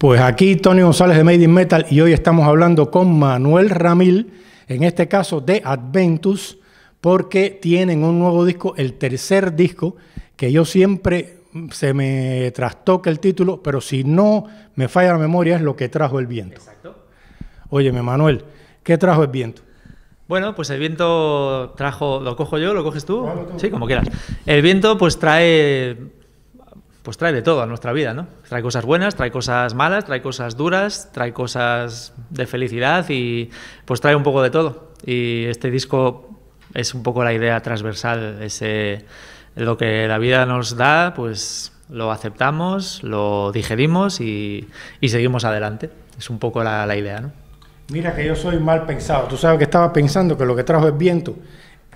Pues aquí Tony González de Made in Metal y hoy estamos hablando con Manuel Ramil, en este caso de Adventus, porque tienen un nuevo disco, el tercer disco, que yo siempre se me trastoca el título, pero si no me falla la memoria es lo que trajo el viento. Exacto. Óyeme, Manuel, ¿qué trajo el viento? Bueno, pues el viento trajo, lo cojo yo, lo coges tú, sí, como quieras. El viento pues trae pues trae de todo a nuestra vida, ¿no? Trae cosas buenas, trae cosas malas, trae cosas duras, trae cosas de felicidad y pues trae un poco de todo. Y este disco es un poco la idea transversal, ese lo que la vida nos da, pues lo aceptamos, lo digerimos y, seguimos adelante. Es un poco la idea, ¿no? Mira que yo soy mal pensado. Tú sabes que estaba pensando que lo que trajo es viento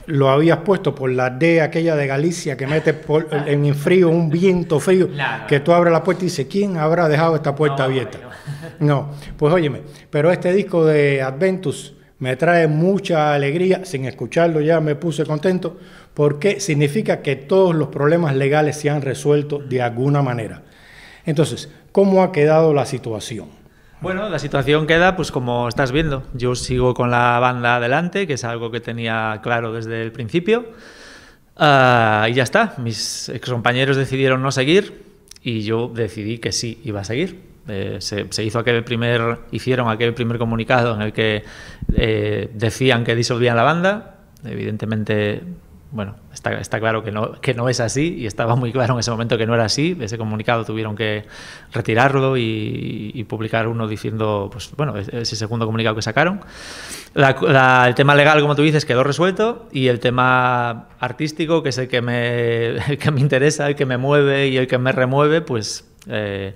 lo habías puesto por la D aquella de Galicia que mete por, en frío un viento frío, que tú abres la puerta y dices, ¿quién habrá dejado esta puerta abierta? no, pues óyeme, pero este disco de Adventus me trae mucha alegría, sin escucharlo ya me puse contento, porque significa que todos los problemas legales se han resuelto de alguna manera. Entonces, ¿cómo ha quedado la situación? Bueno, la situación queda pues como estás viendo. Yo sigo con la banda adelante, que es algo que tenía claro desde el principio. Ah, y ya está, mis ex compañeros decidieron no seguir y yo decidí que sí iba a seguir. Eh, se, hizo aquel primer, hicieron aquel primer comunicado en el que eh, decían que disolvían la banda. Evidentemente bueno, está, claro que no, que no es así y estaba muy claro en ese momento que no era así. Ese comunicado tuvieron que retirarlo y, publicar uno diciendo, pues bueno, ese segundo comunicado que sacaron. el tema legal, como tú dices, quedó resuelto y el tema artístico, que es el que me, que me interesa, el que me mueve y el que me remueve, pues... Eh,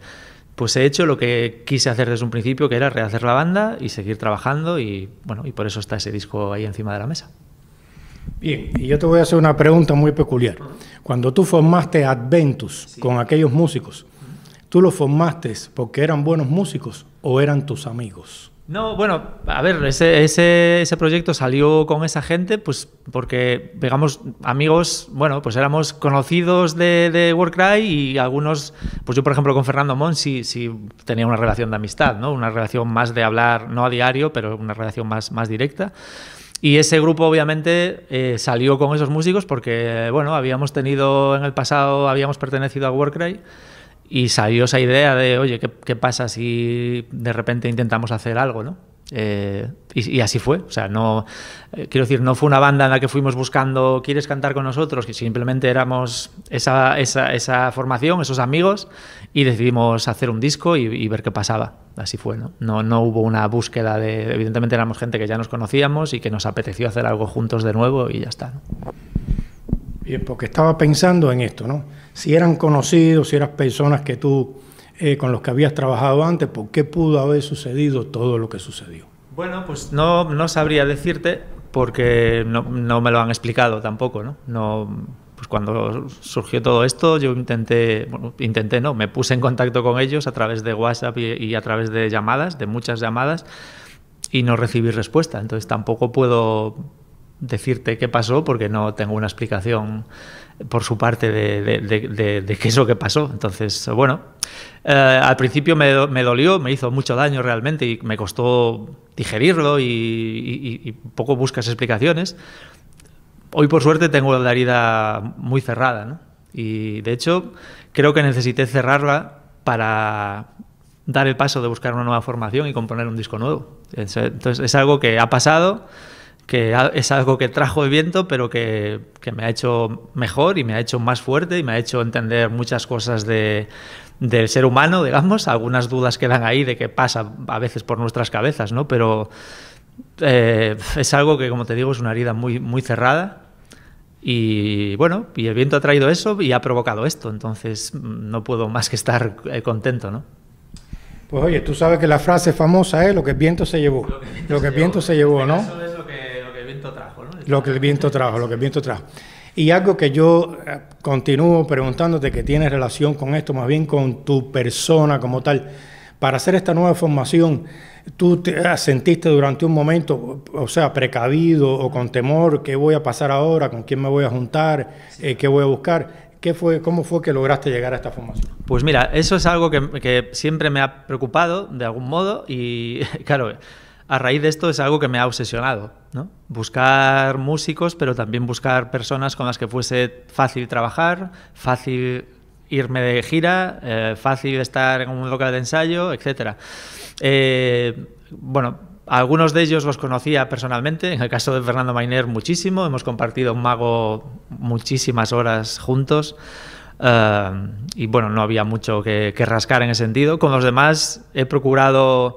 pues he hecho lo que quise hacer desde un principio, que era rehacer la banda y seguir trabajando y bueno, y por eso está ese disco ahí encima de la mesa. Bien, y yo te voy a hacer una pregunta muy peculiar. Cuando tú formaste Adventus con aquellos músicos, ¿tú los formaste porque eran buenos músicos o eran tus amigos? No, bueno, a ver, ese, proyecto salió con esa gente, pues porque, digamos, amigos, bueno, pues éramos conocidos de, de Warcry y algunos, pues yo, por ejemplo, con Fernando Mon sí, tenía una relación de amistad, ¿no? Una relación más de hablar, no a diario, pero una relación más, más directa. Y ese grupo obviamente eh, salió con esos músicos porque, bueno, habíamos tenido en el pasado, habíamos pertenecido a Warcry y salió esa idea de, oye, ¿qué, ¿qué, pasa si de repente intentamos hacer algo, no? Eh, y, así fue. O sea, no. Eh, quiero decir, no fue una banda en la que fuimos buscando, ¿quieres cantar con nosotros? Que simplemente éramos esa, esa, esa formación, esos amigos, y decidimos hacer un disco y, ver qué pasaba. Así fue, ¿no? ¿no? No hubo una búsqueda de. Evidentemente éramos gente que ya nos conocíamos y que nos apeteció hacer algo juntos de nuevo y ya está. Bien, porque estaba pensando en esto, ¿no? Si eran conocidos, si eran personas que tú eh, con los que habías trabajado antes? ¿Por qué pudo haber sucedido todo lo que sucedió? Bueno, pues no, no sabría decirte porque no, me lo han explicado tampoco, ¿no? no pues cuando surgió todo esto, yo intenté, bueno, intenté no, me puse en contacto con ellos a través de WhatsApp y, y a través de llamadas, de muchas llamadas, y no recibí respuesta. Entonces tampoco puedo decirte qué pasó porque no tengo una explicación por su parte de, de, de, qué es lo que pasó. Entonces, bueno, eh, al principio me, dolió, me hizo mucho daño realmente y me costó digerirlo y, poco buscas explicaciones. Hoy por suerte tengo la herida muy cerrada y de hecho creo que necesité cerrarla para dar el paso de buscar una nueva formación y componer un disco nuevo. Entonces es algo que ha pasado que es algo que trajo el viento, pero que, me ha hecho mejor y me ha hecho más fuerte y me ha hecho entender muchas cosas del ser humano, digamos. Algunas dudas quedan ahí de que pasa a veces por nuestras cabezas, ¿no? Pero eh, es algo que, como te digo, es una herida muy, muy cerrada. Y bueno, y el viento ha traído eso y ha provocado esto, entonces mm, no puedo más que estar eh, contento, ¿no? Pues oye, tú sabes que la frase famosa es ¿eh? lo que el viento se llevó, lo que el viento se llevó, este ¿no? Lo que el viento trajo, lo que el viento trajo. Y algo que yo eh, continúo preguntándote que tiene relación con esto, más bien con tu persona como tal. Para hacer esta nueva formación, ¿tú te sentiste durante un momento, o sea, precavido o con temor, qué voy a pasar ahora, con quién me voy a juntar, eh, qué voy a buscar? ¿Qué fue, ¿Cómo fue que lograste llegar a esta formación? Pues mira, eso es algo que, que siempre me ha preocupado de algún modo y claro, a raíz de esto es algo que me ha obsesionado, Buscar músicos, pero también buscar personas con las que fuese fácil trabajar, fácil irme de gira, eh, fácil estar en un local de ensayo, etcétera eh, bueno, algunos de ellos los conocía personalmente, en el caso de Fernando Mainer muchísimo, hemos compartido un mago muchísimas horas juntos. Eh, y bueno, no había mucho que rascar en ese sentido. Con los demás he procurado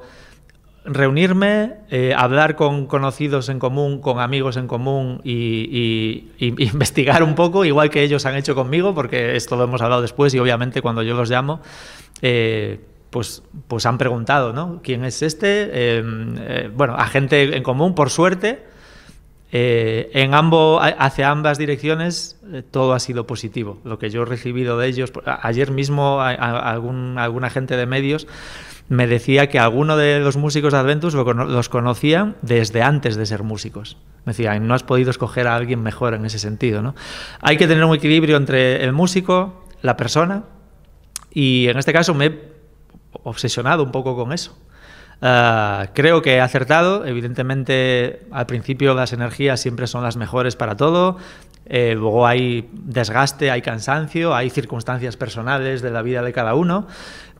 reunirme, eh, hablar con conocidos en común, con amigos en común y, investigar un poco, igual que ellos han hecho conmigo, porque esto lo hemos hablado después y obviamente cuando yo los llamo, eh, pues, pues han preguntado, ¿no? ¿Quién es este? Em, eh, bueno, a gente en común, por suerte. en ambos, hacia ambas direcciones todo ha sido positivo. Lo que yo he recibido de ellos, ayer mismo algún, alguna gente de medios me decía que alguno de los músicos de Adventus los conocían desde antes de ser músicos. Me decía, no has podido escoger a alguien mejor en ese sentido. ¿no? Hay que tener un equilibrio entre el músico, la persona, y en este caso me he obsesionado un poco con eso. Ah, creo que he acertado. Evidentemente, al principio las energías siempre son las mejores para todo. Eh, luego hay desgaste, hay cansancio, hay circunstancias personales de la vida de cada uno.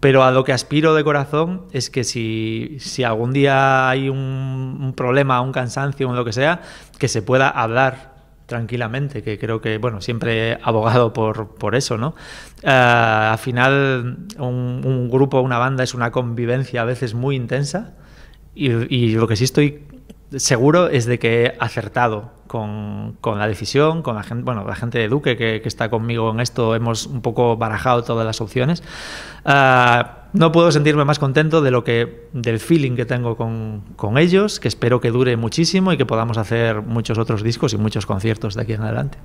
Pero a lo que aspiro de corazón es que si, algún día hay un, problema, un cansancio, o lo que sea, que se pueda hablar tranquilamente, que creo que, bueno, siempre he abogado por, eso, ¿no? Eh, al final, un, grupo, una banda es una convivencia a veces muy intensa y lo que sí estoy seguro es de que he acertado con, con, la decisión, con la gente, bueno, la gente de Duque que, está conmigo en esto, hemos un poco barajado todas las opciones. Ah, no puedo sentirme más contento de lo que, del feeling que tengo con, con, ellos, que espero que dure muchísimo y que podamos hacer muchos otros discos y muchos conciertos de aquí en adelante.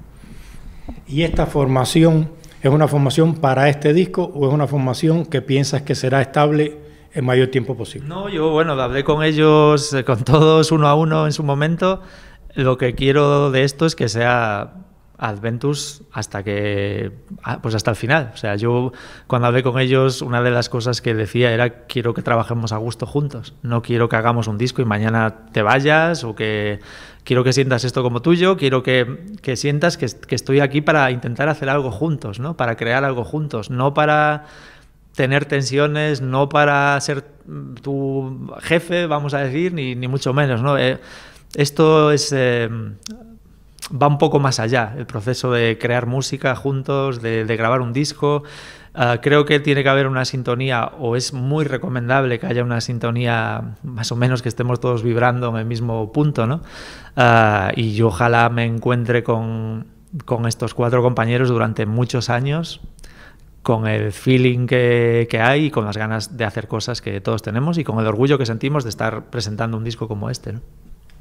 ¿Y esta formación es una formación para este disco o es una formación que piensas que será estable en mayor tiempo posible. No, yo, bueno, hablé con ellos, eh, con todos uno a uno en su momento. Lo que quiero de esto es que sea Adventus hasta que ah, pues hasta el final. O sea, yo cuando hablé con ellos, una de las cosas que decía era quiero que trabajemos a gusto juntos. No quiero que hagamos un disco y mañana te vayas o que quiero que sientas esto como tuyo, quiero que, que sientas que, que estoy aquí para intentar hacer algo juntos, ¿no? Para crear algo juntos, no para tener tensiones no para ser tu jefe, vamos a decir, ni, ni mucho menos. ¿no? Eh, esto es, eh, va un poco más allá, el proceso de crear música juntos, de, grabar un disco. Ah, creo que tiene que haber una sintonía, o es muy recomendable que haya una sintonía, más o menos que estemos todos vibrando en el mismo punto, ¿no? Ah, y yo ojalá me encuentre con, con estos cuatro compañeros durante muchos años con el feeling que, hay y con las ganas de hacer cosas que todos tenemos y con el orgullo que sentimos de estar presentando un disco como este. ¿no?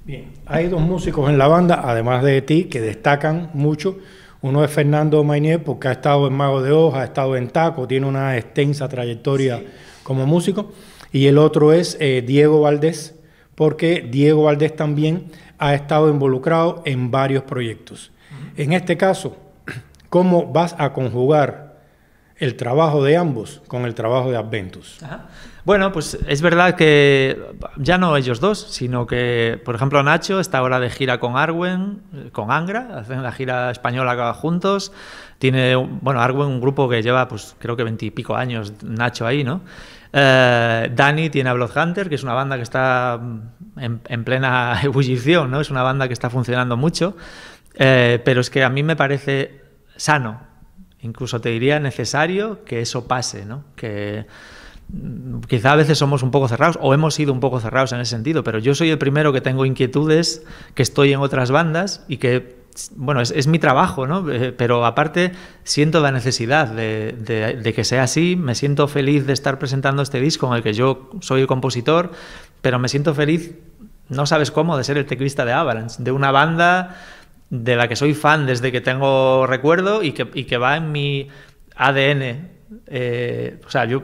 Bien, hay dos músicos en la banda, además de ti, que destacan mucho. Uno es Fernando Mainier, porque ha estado en Mago de Ojo, ha estado en Taco, tiene una extensa trayectoria como músico. Y el otro es eh, Diego Valdés, porque Diego Valdés también ha estado involucrado en varios proyectos. En este caso, ¿cómo vas a conjugar el trabajo de ambos con el trabajo de Adventus. Bueno, pues es verdad que ya no ellos dos, sino que, por ejemplo, Nacho está ahora de gira con Arwen, con Angra, hacen la gira española juntos. Tiene, bueno, Arwen un grupo que lleva, pues creo que veintipico años Nacho ahí, ¿no? Eh, Dani tiene a Blood Hunter, que es una banda que está en, plena ebullición, ¿no? Es una banda que está funcionando mucho, eh, pero es que a mí me parece sano Incluso te diría necesario que eso pase, Que mm, quizá a veces somos un poco cerrados o hemos sido un poco cerrados en ese sentido, pero yo soy el primero que tengo inquietudes, que estoy en otras bandas y que, bueno, es, mi trabajo, ¿no? Eh, pero aparte siento la necesidad de, de, que sea así, me siento feliz de estar presentando este disco en el que yo soy el compositor, pero me siento feliz, no sabes cómo, de ser el teclista de Avalanche, de una banda de la que soy fan desde que tengo recuerdo y que, va en mi ADN. Eh, o sea, yo,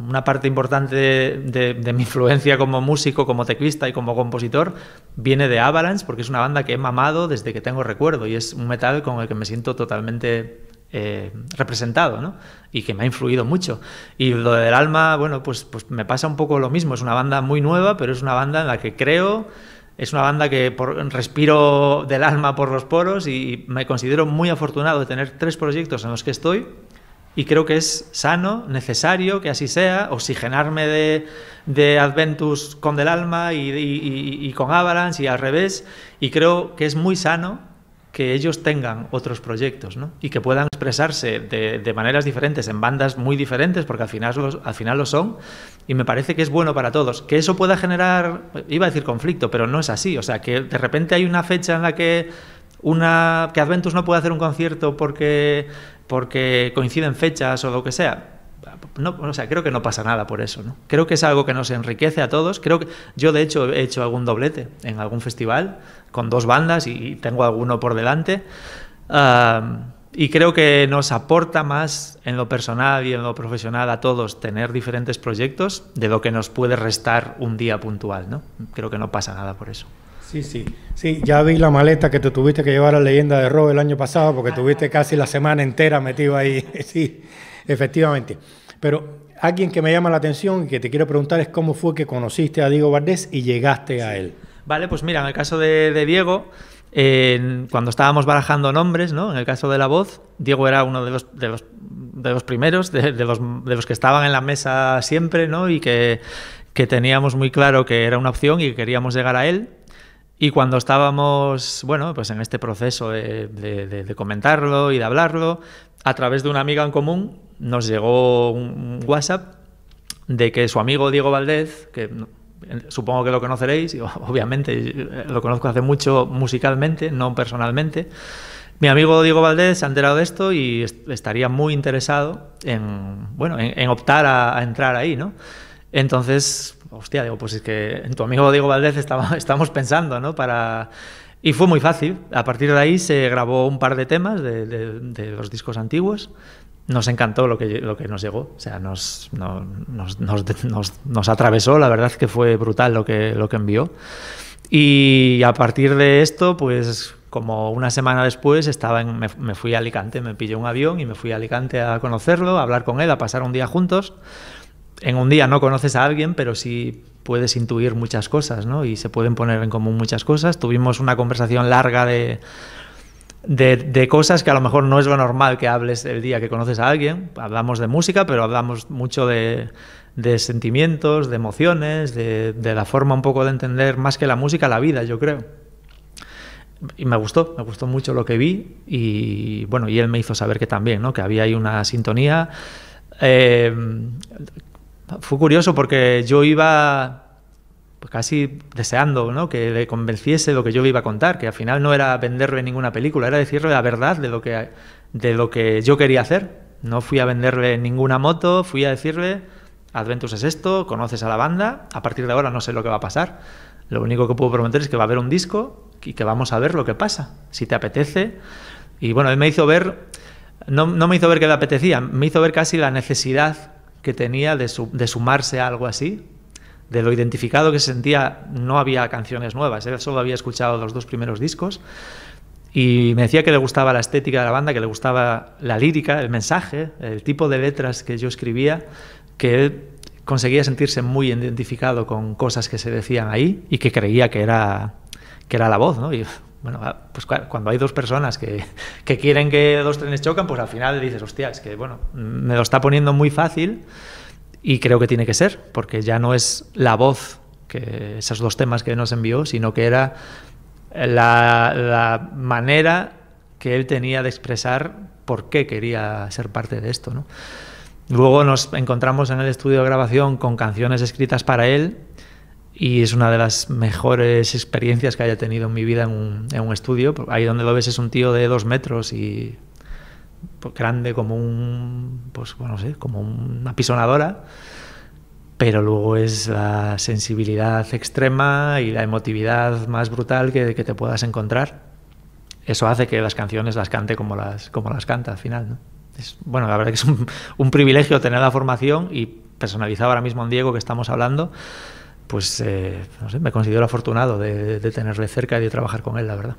una parte importante de, mi influencia como músico, como teclista y como compositor viene de Avalanche porque es una banda que he mamado desde que tengo recuerdo y es un metal con el que me siento totalmente eh, representado y que me ha influido mucho. Y lo del alma, bueno, pues, pues me pasa un poco lo mismo. Es una banda muy nueva, pero es una banda en la que creo es una banda que respiro del alma por los poros y me considero muy afortunado de tener tres proyectos en los que estoy y creo que es sano, necesario que así sea, oxigenarme de, de Adventus con del alma y, con Avalanche y al revés y creo que es muy sano que ellos tengan otros proyectos ¿no? y que puedan expresarse de, de, maneras diferentes, en bandas muy diferentes, porque al final, los, al final lo son, y me parece que es bueno para todos. Que eso pueda generar, iba a decir conflicto, pero no es así. O sea, que de repente hay una fecha en la que, una, que Adventus no puede hacer un concierto porque, porque coinciden fechas o lo que sea no, o creo que no pasa nada por eso, ¿no? Creo que es algo que nos enriquece a todos. Creo que yo de hecho he hecho algún doblete en algún festival con dos bandas y, tengo alguno por delante. y creo que nos aporta más en lo personal y en lo profesional a todos tener diferentes proyectos de lo que nos puede restar un día puntual, ¿no? Creo que no pasa nada por eso. Sí, sí, sí, ya vi la maleta que te tuviste que llevar a Leyenda de Rob el año pasado porque ah. tuviste casi la semana entera metido ahí, sí, efectivamente. Pero alguien que me llama la atención y que te quiero preguntar es cómo fue que conociste a Diego Valdés y llegaste a él. Vale, pues mira, en el caso de, Diego, cuando estábamos barajando nombres, ¿no? En el caso de la voz, Diego era uno de los, primeros, de, los, que estaban en la mesa siempre, ¿no? Y que, teníamos muy claro que era una opción y queríamos llegar a él. Y cuando estábamos, bueno, pues en este proceso de, comentarlo y de hablarlo, a través de una amiga en común, nos llegó un WhatsApp de que su amigo Diego Valdez, que supongo que lo conoceréis, obviamente eh, lo conozco hace mucho musicalmente, no personalmente, mi amigo Diego Valdés se ha enterado de esto y estaría muy interesado en, bueno, en, optar a, entrar ahí, ¿no? Entonces, hostia, digo, pues es que en tu amigo Diego Valdés estaba, estamos pensando, Para... Y fue muy fácil. A partir de ahí se grabó un par de temas de los discos antiguos nos encantó lo que, lo que nos llegó, o sea, nos, nos, atravesó, la verdad es que fue brutal lo que, lo que envió. Y a partir de esto, pues como una semana después estaba en, me, fui a Alicante, me pillé un avión y me fui a Alicante a conocerlo, a hablar con él, a pasar un día juntos. En un día no conoces a alguien, pero sí puedes intuir muchas cosas, ¿no? Y se pueden poner en común muchas cosas. Tuvimos una conversación larga de de, cosas que a lo mejor no es lo normal que hables el día que conoces a alguien. Hablamos de música, pero hablamos mucho de, sentimientos, de emociones, de, la forma un poco de entender más que la música, la vida, yo creo. Y me gustó, me gustó mucho lo que vi y bueno, y él me hizo saber que también, ¿no? que había ahí una sintonía. Eh, fue curioso porque yo iba pues casi deseando que le convenciese lo que yo le iba a contar, que al final no era venderle ninguna película, era decirle la verdad de lo que, de lo que yo quería hacer. No fui a venderle ninguna moto, fui a decirle, Adventus es esto, conoces a la banda, a partir de ahora no sé lo que va a pasar. Lo único que puedo prometer es que va a haber un disco y que vamos a ver lo que pasa, si te apetece. Y bueno, él me hizo ver, no, me hizo ver que le apetecía, me hizo ver casi la necesidad que tenía de, de sumarse a algo así, de lo identificado que se sentía, no había canciones nuevas, él solo había escuchado los dos primeros discos y me decía que le gustaba la estética de la banda, que le gustaba la lírica, el mensaje, el tipo de letras que yo escribía, que él conseguía sentirse muy identificado con cosas que se decían ahí y que creía que era, que era la voz, ¿no? Y, bueno, ah, pues cuando hay dos personas que, quieren que dos trenes chocan, pues al final dices, hostia, es que bueno, me lo está poniendo muy fácil y creo que tiene que ser, porque ya no es la voz, que esos dos temas que nos envió, sino que era la, manera que él tenía de expresar por qué quería ser parte de esto. ¿no? Luego nos encontramos en el estudio de grabación con canciones escritas para él y es una de las mejores experiencias que haya tenido en mi vida en un, en un estudio. Ahí donde lo ves es un tío de dos metros y pues, grande como un, pues, no sé, como una pisonadora, pero luego es la sensibilidad extrema y la emotividad más brutal que, te puedas encontrar. Eso hace que las canciones las cante como las, como las canta al final. ¿no? Es, bueno, la verdad que es un, privilegio tener la formación y personalizado ahora mismo en Diego que estamos hablando, pues eh, me considero afortunado de, de, tenerle cerca y de trabajar con él, la verdad.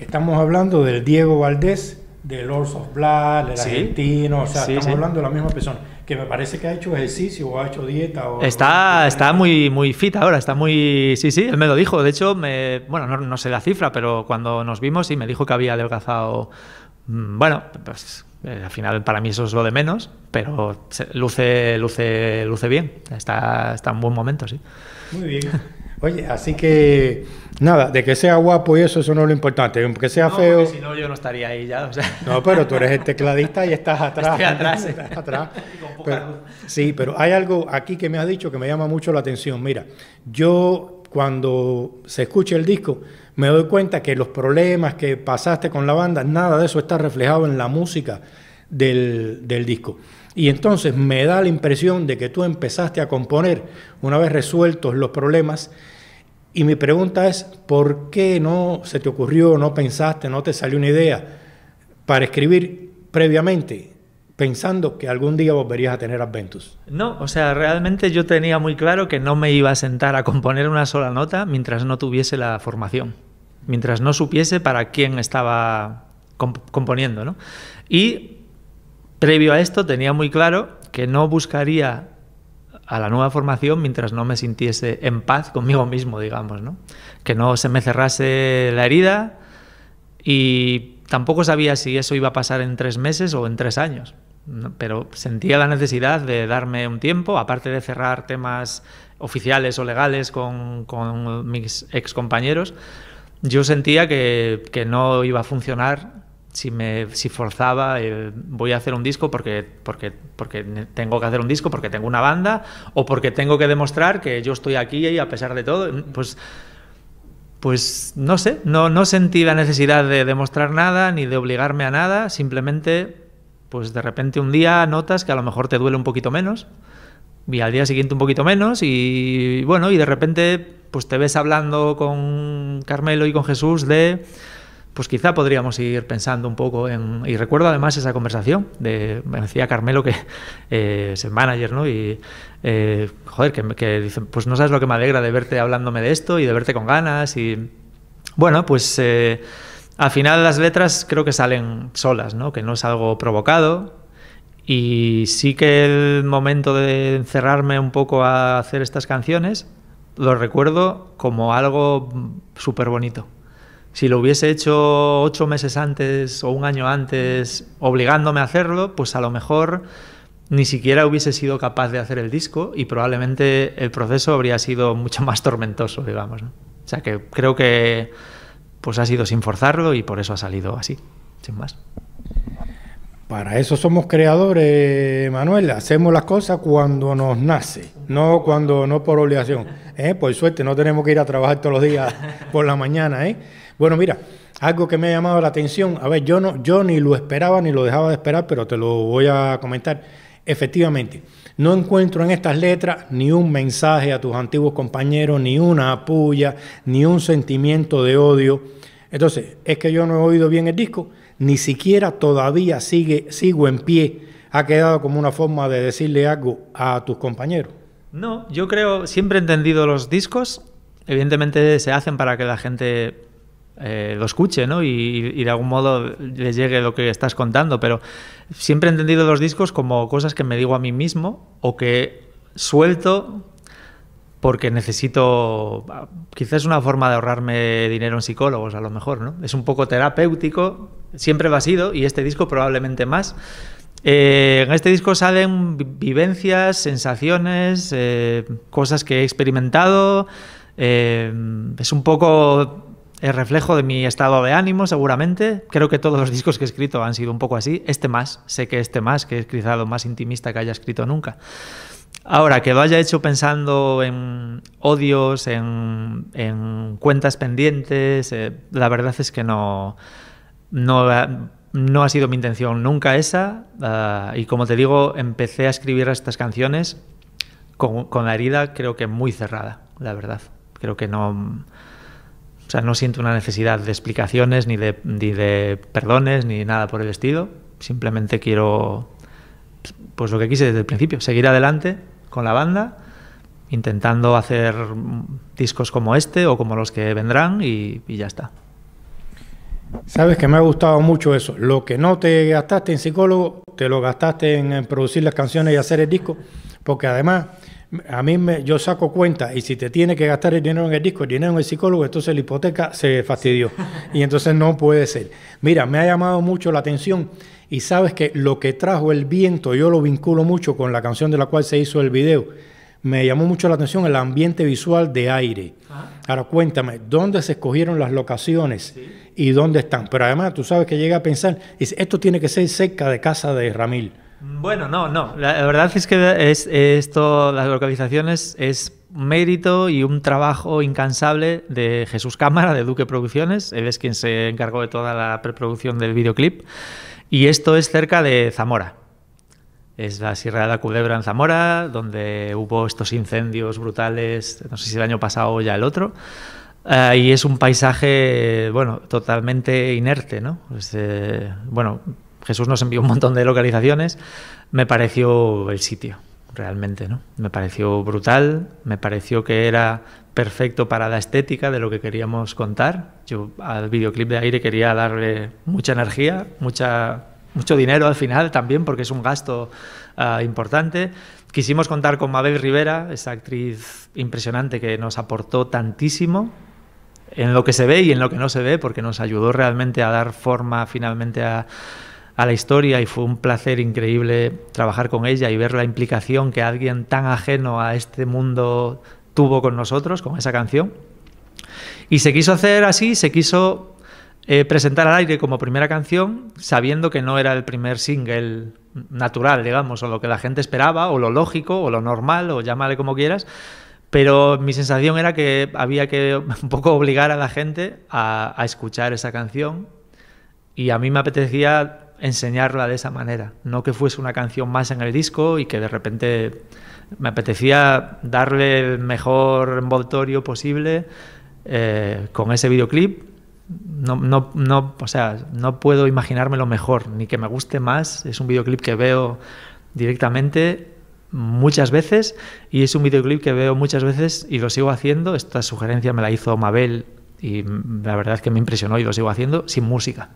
Estamos hablando del Diego Valdés, de Lords of Blood, el argentino, o sea, estamos hablando de la misma persona, que me parece que ha hecho ejercicio o ha hecho dieta. está está muy, muy fit ahora, está muy... Sí, sí, él me lo dijo, de hecho, me, bueno, no, sé la cifra, pero cuando nos vimos y me dijo que había adelgazado, mm, bueno, pues eh, al final para mí eso es lo de menos, pero luce, luce, luce bien, está, está en buen momento, sí. Muy bien. Oye, así que nada, de que sea guapo y eso, eso no es lo importante. Que sea no, feo. Si no, yo no estaría ahí ya. O sea. No, pero tú eres el tecladista y estás atrás. Estoy atrás. Estás atrás. sí, pero hay algo aquí que me has dicho que me llama mucho la atención. Mira, yo cuando se escucha el disco, me doy cuenta que los problemas que pasaste con la banda, nada de eso está reflejado en la música del, del disco. Y entonces me da la impresión de que tú empezaste a componer una vez resueltos los problemas y mi pregunta es, ¿por qué no se te ocurrió, no pensaste, no te salió una idea para escribir previamente? pensando que algún día volverías a tener Adventus. No, o sea, realmente yo tenía muy claro que no me iba a sentar a componer una sola nota mientras no tuviese la formación, mientras no supiese para quién estaba componiendo, ¿no? Y previo a esto tenía muy claro que no buscaría a la nueva formación mientras no me sintiese en paz conmigo mismo, digamos, Que no se me cerrase la herida y tampoco sabía si eso iba a pasar en tres meses o en tres años, pero sentía la necesidad de darme un tiempo, aparte de cerrar temas oficiales o legales con, mis ex compañeros, yo sentía que, que no iba a funcionar si me si forzaba eh, voy a hacer un disco porque porque porque tengo que hacer un disco porque tengo una banda o porque tengo que demostrar que yo estoy aquí y a pesar de todo pues pues no sé no no sentí la necesidad de demostrar nada ni de obligarme a nada simplemente pues de repente un día notas que a lo mejor te duele un poquito menos y al día siguiente un poquito menos y bueno y de repente pues te ves hablando con Carmelo y con Jesús de pues quizá podríamos ir pensando un poco en... Y recuerdo además esa conversación de... Me decía Carmelo que eh, es el manager, ¿no? Y, eh, joder, que, que pues no sabes lo que me alegra de verte hablándome de esto y de verte con ganas y... Bueno, pues... Eh, al final las letras creo que salen solas, ¿no? Que no es algo provocado, y sí que el momento de encerrarme un poco a hacer estas canciones, lo recuerdo como algo súper bonito. Si lo hubiese hecho ocho meses antes o un año antes obligándome a hacerlo, pues a lo mejor ni siquiera hubiese sido capaz de hacer el disco y probablemente el proceso habría sido mucho más tormentoso, digamos. O sea que creo que pues ha sido sin forzarlo y por eso ha salido así, sin más. Para eso somos creadores, Manuel. Hacemos las cosas cuando nos nace, no cuando no por obligación. Eh, por suerte, no tenemos que ir a trabajar todos los días por la mañana, ¿eh? Bueno, mira, algo que me ha llamado la atención, a ver, yo, no, yo ni lo esperaba ni lo dejaba de esperar, pero te lo voy a comentar. Efectivamente, no encuentro en estas letras ni un mensaje a tus antiguos compañeros, ni una apuya, ni un sentimiento de odio. Entonces, es que yo no he oído bien el disco, ni siquiera todavía sigue, sigo en pie. Ha quedado como una forma de decirle algo a tus compañeros. No, yo creo, siempre he entendido los discos, evidentemente se hacen para que la gente eh, lo escuche, Y, de algún modo le llegue lo que estás contando, pero siempre he entendido los discos como cosas que me digo a mí mismo o que suelto porque necesito, ah, quizás una forma de ahorrarme dinero en psicólogos, a lo mejor, ¿no? Es un poco terapéutico, siempre lo ha sido, y este disco probablemente más, eh, en este disco salen vivencias, sensaciones, eh, cosas que he experimentado. Eh, es un poco el reflejo de mi estado de ánimo, seguramente. Creo que todos los discos que he escrito han sido un poco así. Este más, sé que este más, que he escrito lo más intimista que haya escrito nunca. Ahora, que lo haya hecho pensando en odios, en, cuentas pendientes, la verdad es que no no ha sido mi intención nunca esa. Eh, y como te digo, empecé a escribir estas canciones con, la herida creo que muy cerrada, la verdad. Creo que no... sea, no siento una necesidad de explicaciones, ni de, perdones, ni nada por el estilo. Simplemente quiero, pues lo que quise desde el principio, seguir adelante con la banda, intentando hacer discos como este o como los que vendrán y ya está. Sabes que me ha gustado mucho eso. Lo que no te gastaste en psicólogo, te lo gastaste en, producir las canciones y hacer el disco, porque además a mí me, yo saco cuenta y si te tiene que gastar el dinero en el disco, el dinero en el psicólogo, entonces la hipoteca se fastidió. Y entonces no puede ser. Mira, me ha llamado mucho la atención y sabes que lo que trajo el viento, yo lo vinculo mucho con la canción de la cual se hizo el video me llamó mucho la atención el ambiente visual de aire. Ah. Ahora cuéntame, ¿dónde se escogieron las locaciones y dónde están? Pero además tú sabes que llega a pensar, esto tiene que ser cerca de casa de Ramil. Mm, bueno, no, no. La verdad es que es, esto, las localizaciones es mérito y un trabajo incansable de Jesús Cámara, de Duque Producciones. Él es quien se encargó de toda la preproducción del videoclip. Y esto es cerca de Zamora es la Sierra de la Culebra en Zamora, donde hubo estos incendios brutales, no sé si el año pasado o ya el otro. Ah, y es un paisaje, bueno, totalmente inerte, ¿no? Eh, bueno, Jesús nos envió un montón de localizaciones. Me pareció el sitio, realmente, ¿no? Me pareció brutal, me pareció que era perfecto para la estética de lo que queríamos contar. Yo al videoclip de aire quería darle mucha energía, mucha mucho dinero al final también, porque es un gasto ah, importante. Quisimos contar con Mabel Rivera, esa actriz impresionante que nos aportó tantísimo en lo que se ve y en lo que no se ve, porque nos ayudó realmente a dar forma finalmente a, a la historia y fue un placer increíble trabajar con ella y ver la implicación que alguien tan ajeno a este mundo tuvo con nosotros, con esa canción. Y se quiso hacer así, se quiso eh, presentar al aire como primera canción, sabiendo que no era el primer single natural, digamos, o lo que la gente esperaba, o lo lógico, o lo normal, o llámale como quieras, pero mi sensación era que había que un poco obligar a la gente a, escuchar esa canción y a mí me apetecía enseñarla de esa manera, no que fuese una canción más en el disco y que de repente me apetecía darle el mejor envoltorio posible eh, con ese videoclip no, no, no, o sea, no puedo imaginármelo mejor, ni que me guste más. Es un videoclip que veo directamente muchas veces y es un videoclip que veo muchas veces y lo sigo haciendo. Esta sugerencia me la hizo Mabel y la verdad es que me impresionó y lo sigo haciendo sin música.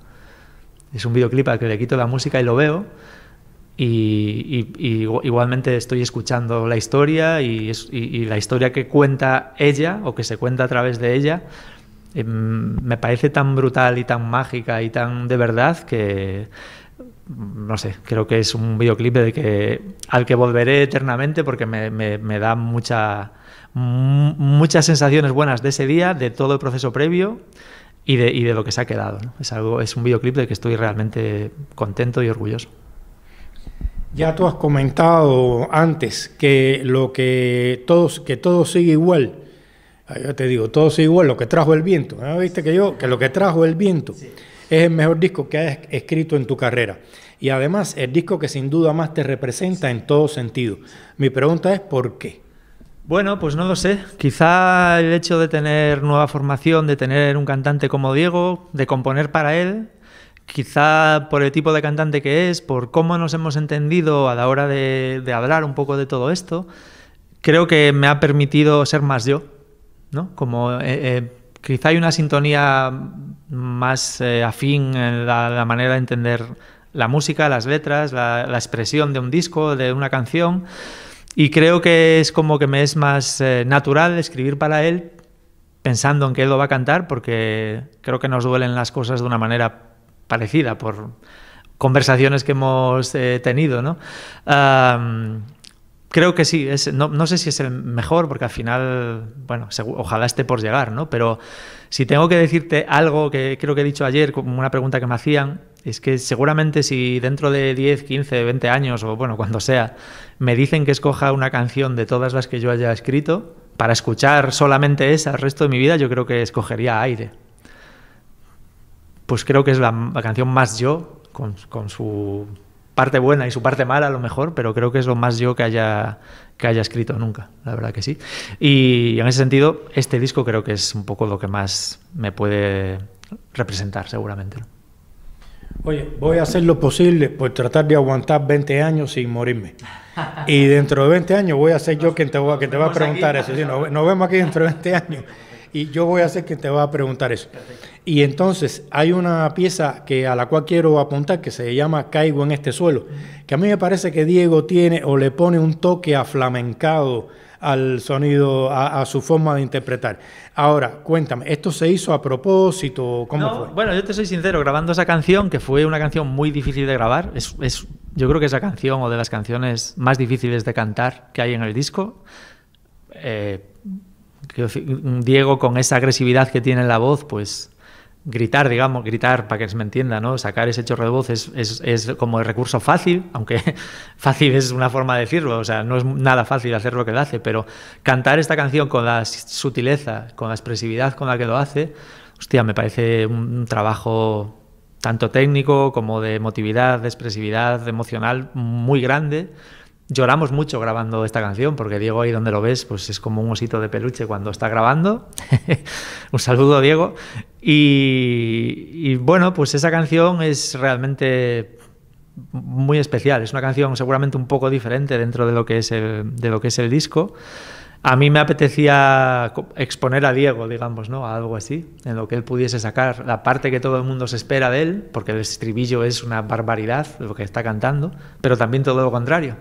Es un videoclip al que le quito la música y lo veo. Y, igualmente estoy escuchando la historia y la historia que cuenta ella o que se cuenta a través de ella Em, me parece tan brutal y tan mágica y tan de verdad que no sé, creo que es un videoclip de que, al que volveré eternamente porque me, da mucha, muchas sensaciones buenas de ese día, de todo el proceso previo y de, y de lo que se ha quedado. Es, algo, es un videoclip de que estoy realmente contento y orgulloso. Ya tú has comentado antes que lo que todos que todo sigue igual Ah, yo te digo, todo es igual, lo que trajo el viento. Ah, ¿Viste que yo? Que lo que trajo el viento es el mejor disco que has escrito en tu carrera. Y además, el disco que sin duda más te representa en todo sentido. Mi pregunta es, ¿por qué? Bueno, pues no lo sé. Quizá el hecho de tener nueva formación, de tener un cantante como Diego, de componer para él, quizá por el tipo de cantante que es, por cómo nos hemos entendido a la hora de hablar un poco de todo esto, creo que me ha permitido ser más yo como eh, eh, quizá hay una sintonía más eh, afín en la, manera de entender la música, las letras, la, expresión de un disco, de una canción. Y creo que es como que me es más natural escribir para él pensando en que él lo va a cantar porque creo que nos duelen las cosas de una manera parecida por conversaciones que hemos tenido, ¿no? creo que sí, es, no, sé si es el mejor, porque al final, bueno, ojalá esté por llegar, ¿no? Pero si tengo que decirte algo que creo que he dicho ayer, como una pregunta que me hacían, es que seguramente si dentro de 10, 15, 20 años, o bueno, cuando sea, me dicen que escoja una canción de todas las que yo haya escrito, para escuchar solamente esa el resto de mi vida, yo creo que escogería aire. Pues creo que es la, canción más yo, con su parte buena y su parte mala a lo mejor, pero creo que es lo más yo que haya, que haya escrito nunca, la verdad que sí. Y en ese sentido, este disco creo que es un poco lo que más me puede representar seguramente. Oye, voy a hacer lo posible por tratar de aguantar 20 años sin morirme. Y dentro de 20 años voy a ser yo quien te, va, que te va a preguntar eso. Sí, nos vemos aquí dentro de 20 años. Y yo voy a hacer que te va a preguntar eso. Y entonces hay una pieza que a la cual quiero apuntar que se llama Caigo en este suelo, que a mí me parece que Diego tiene o le pone un toque aflamencado al sonido, a, su forma de interpretar. Ahora, cuéntame, ¿esto se hizo a propósito? ¿Cómo fue? Bueno, yo te soy sincero, grabando esa canción, que fue una canción muy difícil de grabar, es, es, yo creo que esa canción o de las canciones más difíciles de cantar que hay en el disco. Eh, Diego con esa agresividad que tiene en la voz, pues gritar, digamos, gritar para que se me entienda, ¿no? Sacar ese chorro de voz es, como el recurso fácil, aunque fácil es una forma de decirlo, o sea, no es nada fácil hacer lo que lo hace, pero cantar esta canción con la sutileza, con la expresividad con la que lo hace, hostia, me parece un, trabajo tanto técnico como de emotividad, de expresividad, emocional muy grande Lloramos mucho grabando esta canción, porque Diego ahí donde lo ves, pues es como un osito de peluche cuando está grabando. un saludo, Diego. Y, bueno, pues esa canción es realmente muy especial. Es una canción seguramente un poco diferente dentro de lo que es el, de lo que es el disco. A mí me apetecía exponer a Diego, digamos, ¿no? A algo así, en lo que él pudiese sacar la parte que todo el mundo se espera de él, porque el estribillo es una barbaridad, lo que está cantando, pero también todo lo contrario,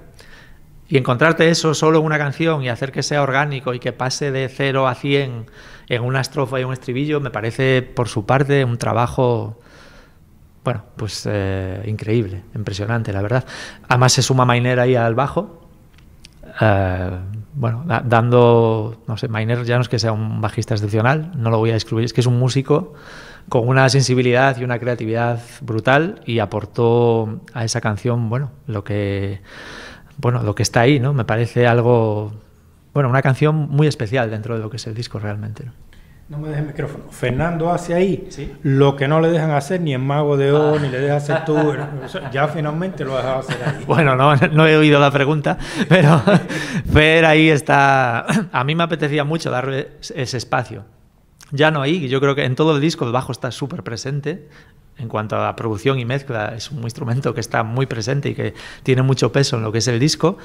y encontrarte eso solo en una canción y hacer que sea orgánico y que pase de 0 a 100 en una estrofa y un estribillo, me parece por su parte un trabajo, bueno, pues eh, increíble, impresionante, la verdad. Además se suma Mainer ahí al bajo, eh, bueno, dando, no sé, Mainer ya no es que sea un bajista excepcional, no lo voy a excluir, es que es un músico con una sensibilidad y una creatividad brutal y aportó a esa canción, bueno, lo que bueno, lo que está ahí, ¿no? Me parece algo, bueno, una canción muy especial dentro de lo que es el disco realmente. ¿no? me dejes el micrófono. Fernando hace ahí lo que no le dejan hacer ni en Mago de O, ah. ni le dejas hacer tú. Ya finalmente lo ha dejado hacer ahí. Bueno, no, he oído la pregunta, pero ahí está. A mí me apetecía mucho darle ese espacio. Ya no ahí, yo creo que en todo el disco el bajo está súper presente, en cuanto a la producción y mezcla, es un instrumento que está muy presente y que tiene mucho peso en lo que es el disco.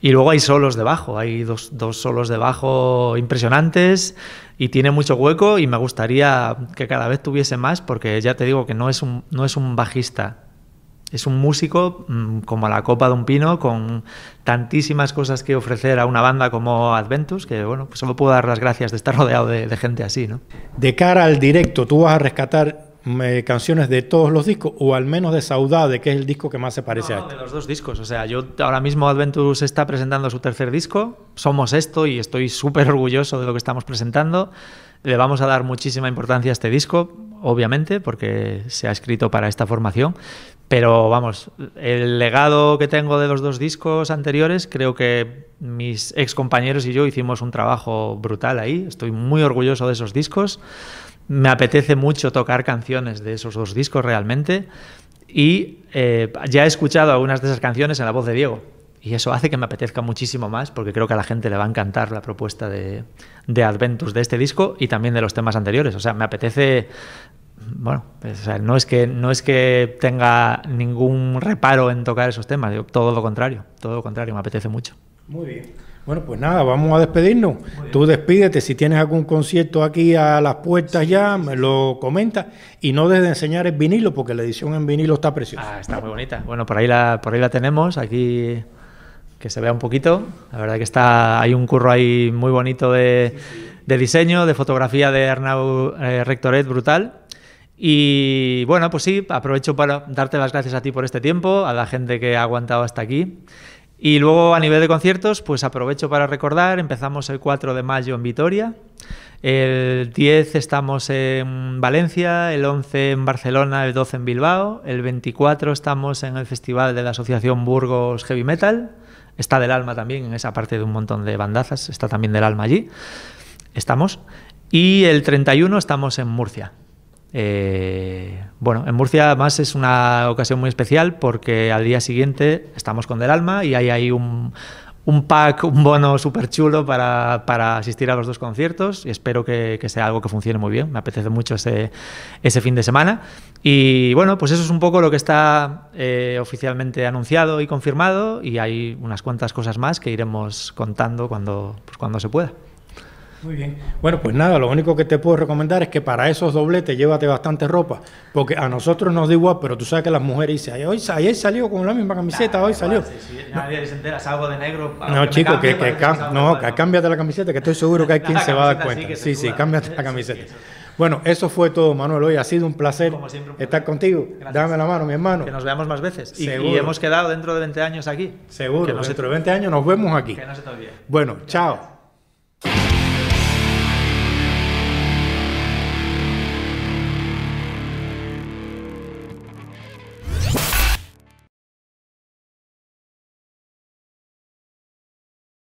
Y luego hay solos de bajo, hay dos, solos de bajo impresionantes y tiene mucho hueco y me gustaría que cada vez tuviese más porque ya te digo que no es un, no es un bajista, es un músico mm, como la copa de un pino, con tantísimas cosas que ofrecer a una banda como Adventus, que bueno, pues solo puedo dar las gracias de estar rodeado de, gente así, ¿no? De cara al directo, tú vas a rescatar canciones de todos los discos, o al menos de Saudade, que es el disco que más se parece a este. De los dos discos, o sea, yo ahora mismo adventures está presentando su tercer disco, somos esto y estoy súper orgulloso de lo que estamos presentando. Le vamos a dar muchísima importancia a este disco, obviamente, porque se ha escrito para esta formación, pero vamos, el legado que tengo de los dos discos anteriores, creo que mis ex compañeros y yo hicimos un trabajo brutal ahí, estoy muy orgulloso de esos discos me apetece mucho tocar canciones de esos dos discos realmente y eh, ya he escuchado algunas de esas canciones en la voz de Diego y eso hace que me apetezca muchísimo más porque creo que a la gente le va a encantar la propuesta de, Adventus de este disco y también de los temas anteriores. O sea, me apetece... Bueno, pues, no, es que, no es que tenga ningún reparo en tocar esos temas, todo lo contrario, todo lo contrario, me apetece mucho. Muy bien. Bueno, pues nada, vamos a despedirnos. Tú despídete, si tienes algún concierto aquí a las puertas ya, me lo comenta, Y no desde enseñar el vinilo, porque la edición en vinilo está preciosa. Ah, está muy bonita. Bueno, por ahí la, por ahí la tenemos, aquí que se vea un poquito. La verdad que está, hay un curro ahí muy bonito de, diseño, de fotografía de Arnau eh, Rectoret, brutal. Y bueno, pues sí, aprovecho para darte las gracias a ti por este tiempo, a la gente que ha aguantado hasta aquí. Y luego a nivel de conciertos, pues aprovecho para recordar, empezamos el 4 de mayo en Vitoria, el 10 estamos en Valencia, el 11 en Barcelona, el 12 en Bilbao, el 24 estamos en el Festival de la Asociación Burgos Heavy Metal, está del alma también, en esa parte de un montón de bandazas, está también del alma allí, estamos, y el 31 estamos en Murcia. Eh, bueno, en Murcia además es una ocasión muy especial porque al día siguiente estamos con Del Alma y hay ahí un, un pack, un bono súper chulo para, asistir a los dos conciertos y espero que, sea algo que funcione muy bien. Me apetece mucho ese, ese, fin de semana. Y bueno, pues eso es un poco lo que está eh, oficialmente anunciado y confirmado y hay unas cuantas cosas más que iremos contando cuando, pues cuando se pueda. Muy bien. Bueno, pues nada, lo único que te puedo recomendar es que para esos dobletes llévate bastante ropa, porque a nosotros nos da igual, pero tú sabes que las mujeres dicen, hoy, ayer salió con la misma camiseta, hoy salió. si nadie se entera, salgo de negro. no, que, cámbiate la camiseta, que estoy seguro que hay quien se va a dar cuenta. Sí, sí, cámbiate la camiseta. bueno, eso fue todo, Manuel. Hoy ha sido un placer estar contigo. Dame la mano, mi hermano. Que nos veamos más veces. Y, hemos quedado dentro de 20 años aquí. Seguro, que dentro de 20 años nos vemos aquí. Que no se te Bueno, chao.